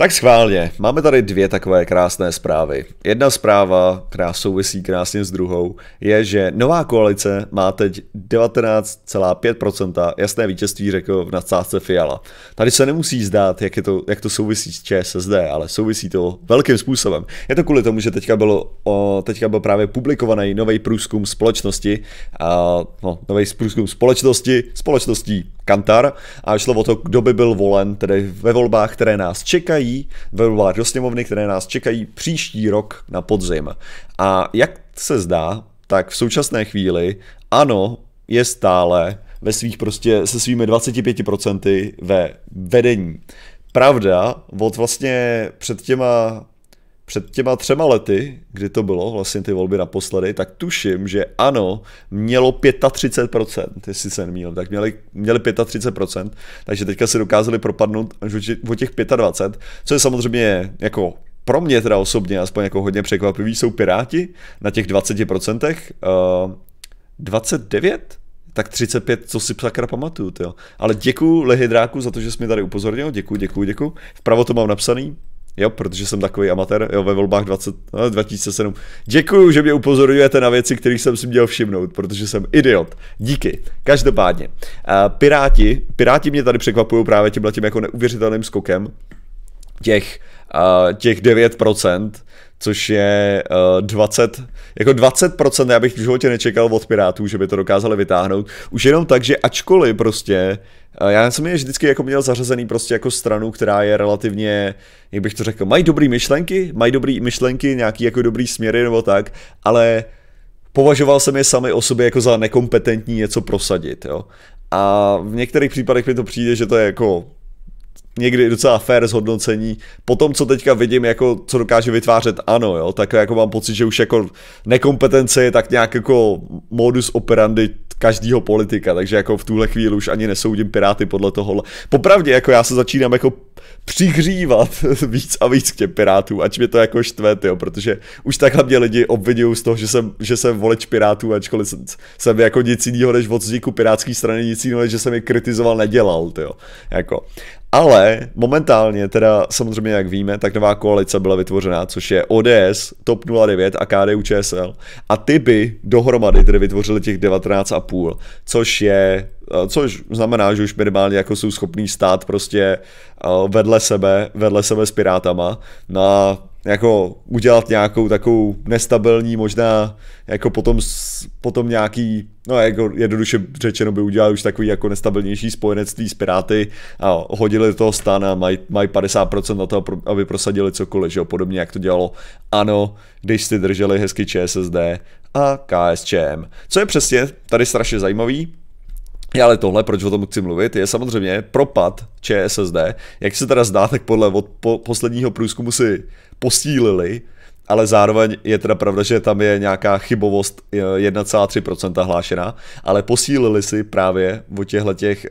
Tak schválně, máme tady dvě takové krásné zprávy. Jedna zpráva, která souvisí krásně s druhou, je, že nová koalice má teď 19,5%. Jasné vítězství řekl v nadsázce Fiala. Tady se nemusí zdát, jak, je to, jak to souvisí s ČSSD, ale souvisí to velkým způsobem. Je to kvůli tomu, že teďka, bylo, o, teďka byl právě publikovaný nový průzkum společnosti, a, no, nový průzkum společnosti, společností Kantar a šlo o to, kdo by byl volen, tedy ve volbách, které nás čekají, ve volbách do sněmovny, které nás čekají příští rok na podzim. A jak se zdá, tak v současné chvíli ano, je stále ve svých prostě se svými 25% ve vedení. Pravda, od vlastně před těma před těma třema lety, kdy to bylo, vlastně ty volby naposledy, tak tuším, že ano, mělo 35%, jestli se nemýlím, tak měli, měli 35%, takže teďka si dokázali propadnout až o těch 25%, co je samozřejmě jako pro mě teda osobně aspoň jako hodně překvapivý, jsou Piráti na těch 20%, uh, 29, tak 35, co si sakra pamatuju, jo. Ale děkuju Lehydráku za to, že jsi mi tady upozornil, děkuju, děkuju, děkuju. Vpravo to mám napsaný, Jo, protože jsem takový amatér, jo, ve volbách 20, 2007. Eh, Děkuju, že mě upozorňujete na věci, kterých jsem si měl všimnout, protože jsem idiot. Díky. Každopádně, eh, Piráti, Piráti mě tady překvapují právě tímhle tím jako neuvěřitelným skokem těch, eh, těch 9%, což je 20, jako 20% já bych v životě nečekal od Pirátů, že by to dokázali vytáhnout. Už jenom tak, že ačkoliv prostě Eh, já jsem je vždycky jako měl zařazený prostě jako stranu, která je relativně, jak bych to řekl, mají dobrý myšlenky, mají dobrý myšlenky, nějaký jako dobrý směry nebo tak, ale považoval jsem je sami o sobě jako za nekompetentní něco prosadit, jo. A v některých případech mi to přijde, že to je jako někdy docela fair zhodnocení. Po tom, co teďka vidím, jako co dokáže vytvářet ano, jo, tak jako mám pocit, že už jako nekompetence je tak nějak jako modus operandi Každého politika, takže jako v tuhle chvíli už ani nesoudím Piráty podle toho. Popravdě, jako já se začínám jako přihřívat víc a víc k těm pirátům, ač mě to jako štve, tyjo, protože už takhle mě lidi obvinují z toho, že jsem, že jsem voleč pirátů, ačkoliv jsem, jsem jako nic jiného než od vzniku pirátské strany, nic jiného, než že jsem je kritizoval, nedělal, tyjo, jako. Ale momentálně, teda samozřejmě, jak víme, tak nová koalice byla vytvořena, což je ODS, TOP 09 a KDU ČSL. A ty by dohromady tedy vytvořili těch 19,5, což je což znamená, že už minimálně jako jsou schopní stát prostě vedle sebe, vedle sebe s pirátama na jako udělat nějakou takovou nestabilní, možná jako potom, potom nějaký, no jako jednoduše řečeno by udělali už takový jako nestabilnější spojenectví s Piráty a hodili do toho stan a mají maj 50% na to, aby prosadili cokoliv, že jo, podobně jak to dělalo ANO, když si drželi hezky ČSSD a KSČM. Co je přesně tady strašně zajímavý, ale tohle, proč o tom chci mluvit, je samozřejmě propad ČSSD. Jak se teda zdá, tak podle od po, posledního průzkumu si posílili, ale zároveň je teda pravda, že tam je nějaká chybovost 1,3% e, hlášená, ale posílili si právě o těchto těch, e,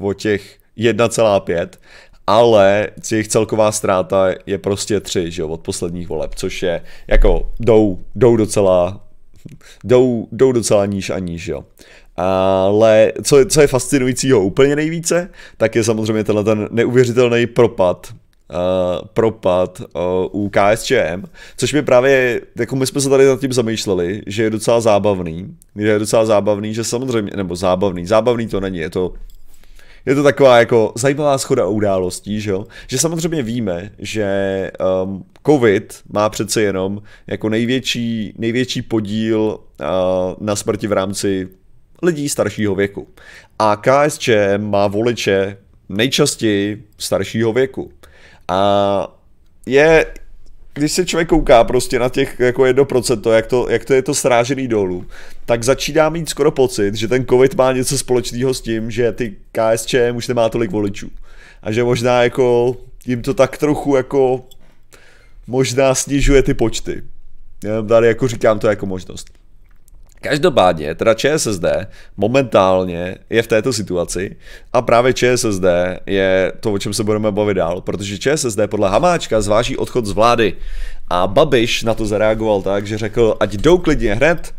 o těch 1,5, ale jejich celková ztráta je prostě 3, že jo, od posledních voleb, což je jako jdou, jdou docela jdou, jdou docela níž a níž, jo. Ale co, co je fascinujícího úplně nejvíce, tak je samozřejmě tenhle ten neuvěřitelný propad Uh, propad uh, u KSČM, což mi právě, jako my jsme se tady nad tím zamýšleli, že je docela zábavný, že je docela zábavný, že samozřejmě, nebo zábavný, zábavný to není, je to je to taková jako zajímavá schoda událostí, že jo? Že samozřejmě víme, že um, COVID má přece jenom jako největší, největší podíl uh, na smrti v rámci lidí staršího věku. A KSČ má voliče nejčastěji staršího věku. A je, když se člověk kouká prostě na těch jako 1%, jak to, jak to je to srážený dolů, tak začíná mít skoro pocit, že ten covid má něco společného s tím, že ty KSČ už nemá tolik voličů. A že možná jako jim to tak trochu jako možná snižuje ty počty. Já tady jako říkám to jako možnost. Každopádně, teda ČSSD momentálně je v této situaci a právě ČSSD je to, o čem se budeme bavit dál, protože ČSSD podle Hamáčka zváží odchod z vlády a Babiš na to zareagoval tak, že řekl, ať jdou klidně hned,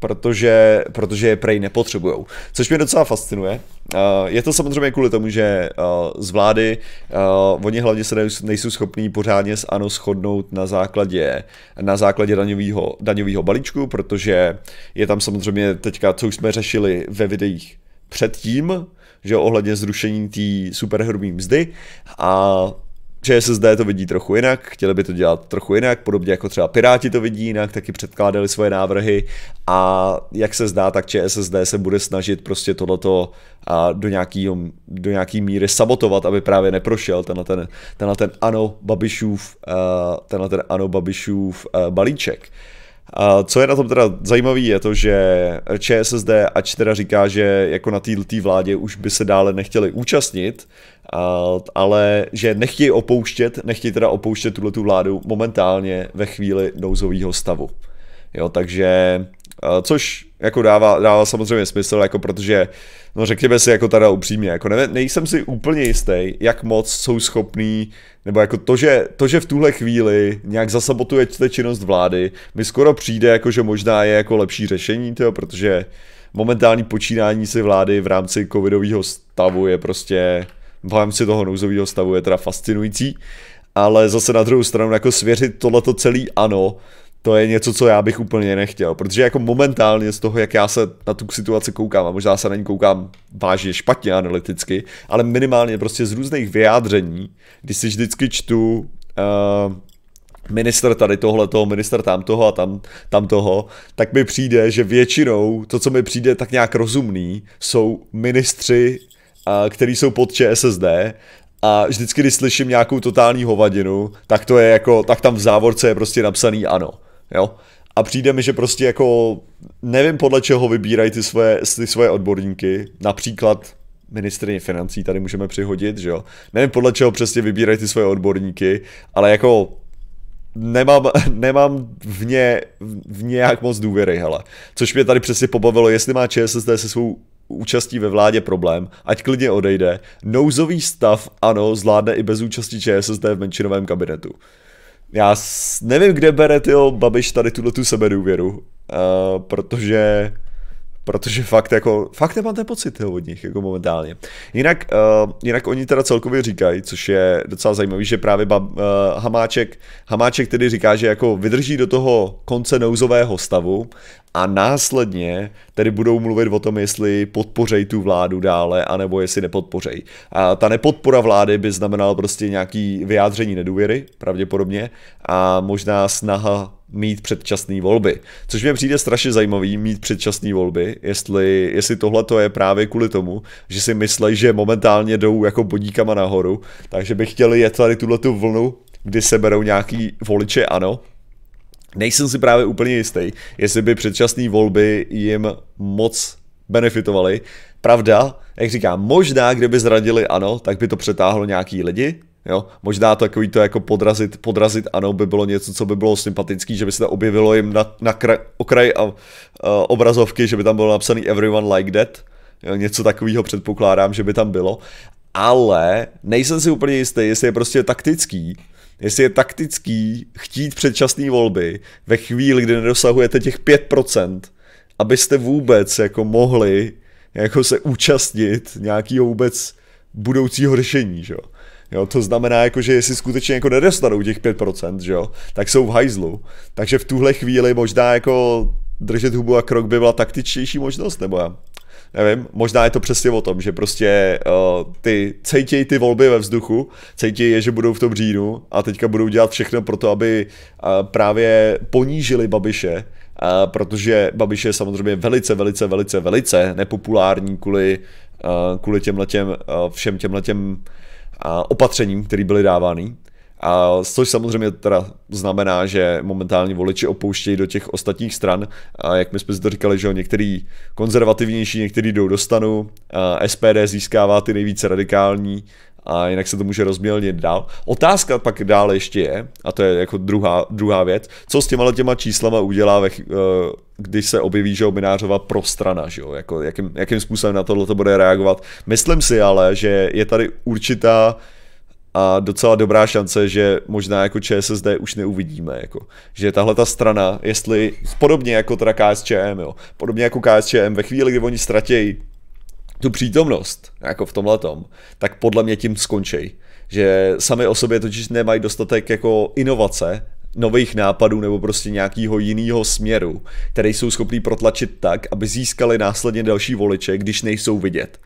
protože, protože je prej nepotřebujou. Což mě docela fascinuje, Eh, je to samozřejmě kvůli tomu, že eh, z vlády eh, oni hlavně se nejsou schopní pořádně s ANO shodnout na základě, na základě daňového, daňového balíčku, protože je tam samozřejmě teďka, co už jsme řešili ve videích předtím, že ohledně zrušení té superhrubé mzdy a ČSSD to vidí trochu jinak, chtěli by to dělat trochu jinak, podobně jako třeba Piráti to vidí jinak, taky předkládali svoje návrhy a jak se zdá, tak ČSSD se bude snažit prostě tohleto a do, nějaký, do nějaký míry sabotovat, aby právě neprošel tenhle ten, tenhle ten ano Babišův, tenhle ten ano Babišův balíček. A co je na tom teda zajímavé, je to, že ČSSD, ač teda říká, že jako na této vládě už by se dále nechtěli účastnit, Eh, ale že nechtějí opouštět, nechtějí teda opouštět tuhle tu vládu momentálně ve chvíli nouzového stavu. Jo, takže, eh, což jako dává, dává samozřejmě smysl, jako protože, no řekněme si jako teda upřímně, jako ne, nejsem si úplně jistý, jak moc jsou schopní, nebo jako to, že, to, že v tuhle chvíli nějak zasabotuje činnost vlády, mi skoro přijde, jako že možná je jako lepší řešení, tyjo, protože momentální počínání si vlády v rámci covidového stavu je prostě v rámci toho nouzového stavu je teda fascinující, ale zase na druhou stranu jako svěřit tohleto celý ano, to je něco, co já bych úplně nechtěl, protože jako momentálně z toho, jak já se na tu situaci koukám, a možná se na ní koukám vážně špatně analyticky, ale minimálně prostě z různých vyjádření, když si vždycky čtu uh, eh, minister tady tohle toho, minister tam toho a tam, tam toho, tak mi přijde, že většinou to, co mi přijde tak nějak rozumný, jsou ministři který jsou pod ČSSD a vždycky, když slyším nějakou totální hovadinu, tak to je jako, tak tam v závorce je prostě napsaný ano, jo. A přijde mi, že prostě jako, nevím podle čeho vybírají ty svoje, ty svoje odborníky, například ministrině financí tady můžeme přihodit, že jo. Nevím podle čeho přesně vybírají ty svoje odborníky, ale jako nemám, nemám v, ně, v nějak moc důvěry, hele. Což mě tady přesně pobavilo, jestli má ČSSD se svou účastí ve vládě problém, ať klidně odejde. Nouzový stav, ano, zvládne i bez účasti ČSSD v menšinovém kabinetu. Já nevím, kde bere tyjo Babiš tady tuhle tu sebedůvěru, uh, protože protože fakt jako, fakt nemám ten pocit jo, od nich jako momentálně. Jinak, uh, jinak oni teda celkově říkají, což je docela zajímavý, že právě bab, uh, Hamáček, Hamáček tedy říká, že jako vydrží do toho konce nouzového stavu a následně tedy budou mluvit o tom, jestli podpořej tu vládu dále, anebo jestli nepodpořej. A ta nepodpora vlády by znamenala prostě nějaký vyjádření nedůvěry, pravděpodobně, a možná snaha mít předčasné volby. Což mě přijde strašně zajímavý, mít předčasné volby, jestli, jestli tohle to je právě kvůli tomu, že si myslí, že momentálně jdou jako bodíkama nahoru, takže by chtěli jet tady tuhle tu vlnu, kdy se berou nějaký voliče ano, Nejsem si právě úplně jistý, jestli by předčasné volby jim moc benefitovaly. Pravda, jak říkám, možná kdyby zradili ano, tak by to přetáhlo nějaký lidi, Jo? Možná takový to jako podrazit, podrazit ano by bylo něco, co by bylo sympatický, že by se to objevilo jim na, na kraj, okraj a, a obrazovky, že by tam bylo napsaný everyone like that. Jo? Něco takového předpokládám, že by tam bylo. Ale nejsem si úplně jistý, jestli je prostě taktický, jestli je taktický chtít předčasné volby ve chvíli, kdy nedosahujete těch 5%, abyste vůbec jako mohli jako se účastnit nějakého vůbec budoucího řešení, že jo. Jo, to znamená, jako, že jestli skutečně jako nedostanou těch 5%, že jo, tak jsou v hajzlu. Takže v tuhle chvíli možná jako držet hubu a krok by byla taktičtější možnost, nebo já nevím, možná je to přesně o tom, že prostě uh, ty cejtějí ty volby ve vzduchu, cejtějí je, že budou v tom říjnu a teďka budou dělat všechno pro to, aby uh, právě ponížili Babiše, uh, protože Babiš je samozřejmě velice, velice, velice, velice nepopulární kvůli, uh, kvůli těmhletěm, uh, všem těmhletěm uh, opatřením, které byly dávány. A což samozřejmě teda znamená, že momentálně voliči opouštějí do těch ostatních stran. A jak my jsme si to říkali, že některý konzervativnější, některý jdou do stanu, a SPD získává ty nejvíce radikální a jinak se to může rozmělnit dál. Otázka pak dále ještě je, a to je jako druhá, druhá věc, co s těma těma číslama udělá, ve, eh, když se objeví, že obinářova prostrana, že jo? Jako, jakým, jakým způsobem na tohle to bude reagovat. Myslím si ale, že je tady určitá a docela dobrá šance, že možná jako ČSSD už neuvidíme, jako. Že tahle ta strana, jestli podobně jako teda KSČM, jo, podobně jako KSČM, ve chvíli, kdy oni ztratějí tu přítomnost, jako v tomhle tom, tak podle mě tím skončí. Že sami o sobě totiž nemají dostatek jako inovace, nových nápadů nebo prostě nějakého jiného směru, který jsou schopní protlačit tak, aby získali následně další voliče, když nejsou vidět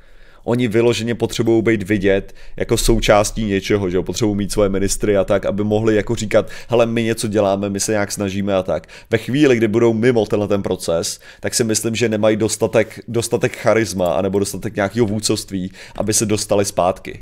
oni vyloženě potřebují být vidět jako součástí něčeho, že jo, potřebují mít svoje ministry a tak, aby mohli jako říkat, hele, my něco děláme, my se nějak snažíme a tak. Ve chvíli, kdy budou mimo tenhle ten proces, tak si myslím, že nemají dostatek, dostatek charisma anebo dostatek nějakého vůcovství, aby se dostali zpátky.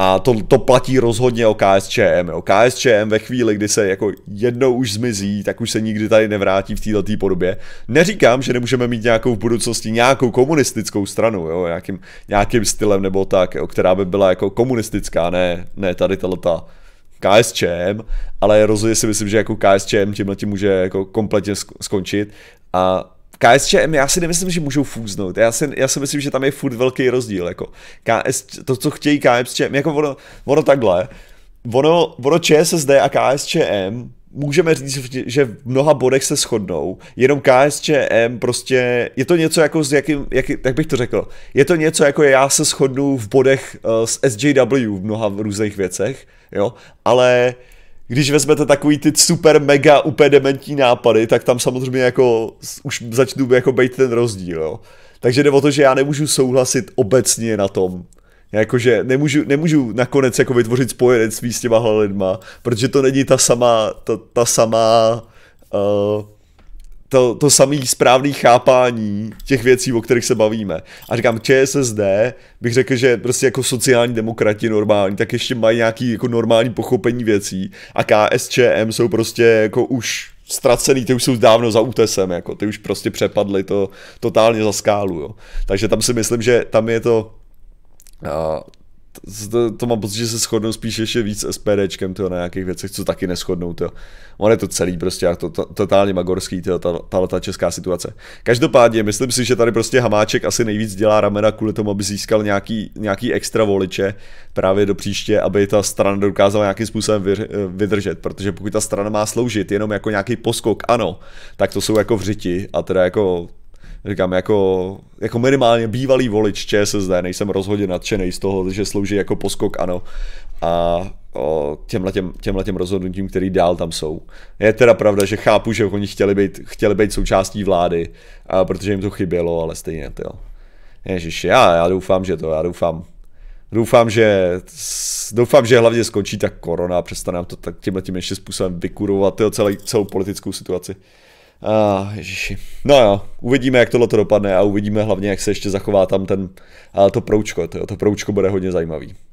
A to, to platí rozhodně o KSČM. Jo. KSČM ve chvíli, kdy se jako jednou už zmizí, tak už se nikdy tady nevrátí v této podobě. Neříkám, že nemůžeme mít nějakou v budoucnosti nějakou komunistickou stranu, jo, nějakým, nějakým stylem nebo tak, jo, která by byla jako komunistická, ne, ne tady tato KSČM, ale rozhodně si myslím, že jako KSČM tímhle tím může jako kompletně skončit a KSČM, já si nemyslím, že můžou fúznout. Já si, já si myslím, že tam je furt velký rozdíl. Jako KS, to, co chtějí KSČM, jako ono, ono takhle. Ono, ono ČSSD a KSČM můžeme říct, že v mnoha bodech se shodnou, jenom KSČM prostě, je to něco jako s jakým, jaký, jak bych to řekl, je to něco jako já se shodnu v bodech uh, s SJW v mnoha různých věcech, jo, ale uh, když vezmete takový ty super mega úplně dementní nápady, tak tam samozřejmě jako už začnu jako být ten rozdíl, jo. Takže jde o to, že já nemůžu souhlasit obecně na tom, Jakože nemůžu, nemůžu nakonec jako vytvořit spojenectví s těma lidma, protože to není ta sama, ta, ta sama uh, eh, to, to samé správné chápání těch věcí, o kterých se bavíme. A říkám, ČSSD, bych řekl, že prostě jako sociální demokrati normální, tak ještě mají nějaký jako normální pochopení věcí a KSČM jsou prostě jako už ztracený, ty už jsou dávno za útesem, jako ty už prostě přepadly to totálně za skálu, jo. Takže tam si myslím, že tam je to, to, to mám pocit, že se shodnou spíš ještě víc s SPDčkem tyjo, na nějakých věcech, co taky neschodnou. Tyjo. On je to celý prostě jak to, to, totálně magorský, tyjo, ta, ta, ta, česká situace. Každopádně, myslím si, že tady prostě Hamáček asi nejvíc dělá ramena kvůli tomu, aby získal nějaký, nějaký extra voliče právě do příště, aby ta strana dokázala nějakým způsobem vyř, eh, vydržet, protože pokud ta strana má sloužit jenom jako nějaký poskok, ano, tak to jsou jako vřiti a teda jako říkám, jako, jako minimálně bývalý volič ČSSD, nejsem rozhodně nadšený z toho, že slouží jako poskok, ano. A těmhle, těm, těm rozhodnutím, který dál tam jsou. Je teda pravda, že chápu, že oni chtěli být, chtěli být součástí vlády, a protože jim to chybělo, ale stejně, jo. Ježiš, já, já doufám, že to, já doufám. Doufám, že, doufám, že hlavně skončí ta korona a přestane nám to tak tímhle tím ještě způsobem vykurovat celý, celou politickou situaci. Ah, ježiši. No jo, uvidíme, jak tohle to dopadne a uvidíme hlavně, jak se ještě zachová tam ten, to proučko. To, to proučko bude hodně zajímavý.